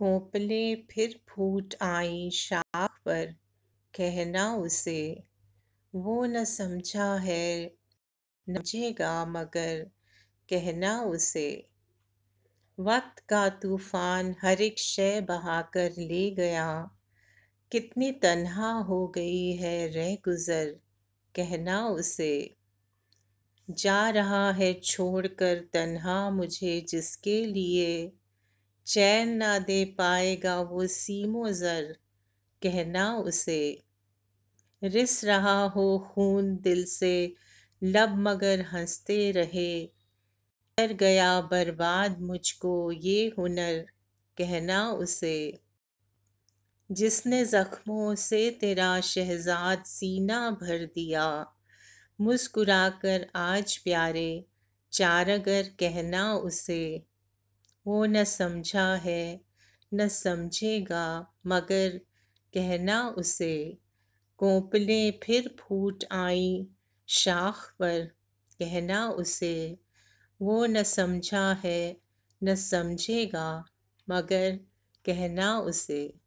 कोपले फिर फूट आई शाख पर कहना उसे वो न समझा है नजेगा मगर कहना उसे वक्त का तूफ़ान हर एक शय बहा कर ले गया कितनी तन्हा हो गई है रह गुज़र कहना उसे जा रहा है छोड़कर तन्हा मुझे जिसके लिए चैन ना दे पाएगा वो सीमो ज़र कहना उसे रिस रहा हो खून दिल से लब मगर हंसते रहे कर गया बर्बाद मुझको ये हुनर कहना उसे जिसने ज़ख्मों से तेरा शहजाद सीना भर दिया मुस्कुराकर आज प्यारे चारगर कहना उसे वो न समझा है न समझेगा मगर कहना उसे कोपलें फिर फूट आई शाख पर कहना उसे वो न समझा है न समझेगा मगर कहना उसे